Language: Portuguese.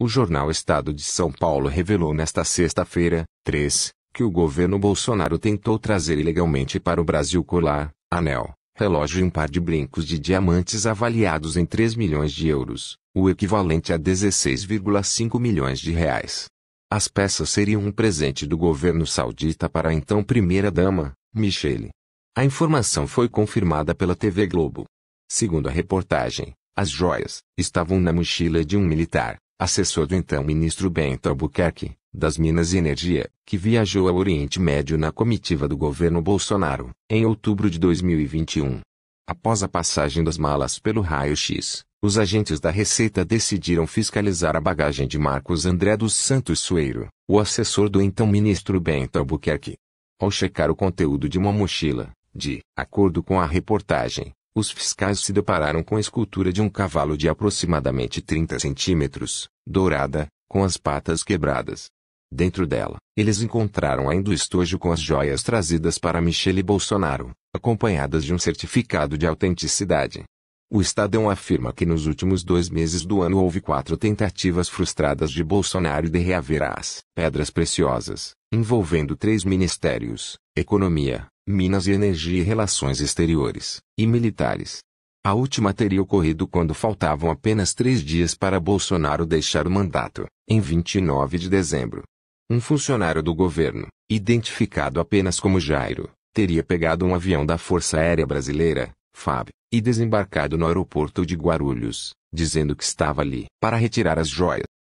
O jornal Estado de São Paulo revelou nesta sexta-feira, 3, que o governo Bolsonaro tentou trazer ilegalmente para o Brasil colar, anel, relógio e um par de brincos de diamantes avaliados em 3 milhões de euros, o equivalente a 16,5 milhões de reais. As peças seriam um presente do governo saudita para a então primeira-dama, Michele. A informação foi confirmada pela TV Globo. Segundo a reportagem, as joias estavam na mochila de um militar, assessor do então ministro Bento Albuquerque, das Minas e Energia, que viajou ao Oriente Médio na comitiva do governo Bolsonaro, em outubro de 2021. Após a passagem das malas pelo raio-x, os agentes da Receita decidiram fiscalizar a bagagem de Marcos André dos Santos Sueiro, o assessor do então ministro Bento Albuquerque. Ao checar o conteúdo de uma mochila, de acordo com a reportagem, os fiscais se depararam com a escultura de um cavalo de aproximadamente 30 centímetros, dourada, com as patas quebradas. Dentro dela, eles encontraram ainda o estojo com as joias trazidas para Michele Bolsonaro, acompanhadas de um certificado de autenticidade. O Estadão afirma que nos últimos dois meses do ano houve quatro tentativas frustradas de Bolsonaro de reaver as pedras preciosas, envolvendo três ministérios: Economia, Minas e Energia e Relações Exteriores, e Militares. A última teria ocorrido quando faltavam apenas três dias para Bolsonaro deixar o mandato, em 29 de dezembro. Um funcionário do governo, identificado apenas como Jairo, teria pegado um avião da Força Aérea Brasileira, FAB, e desembarcado no aeroporto de Guarulhos, dizendo que estava ali para retirar as joias.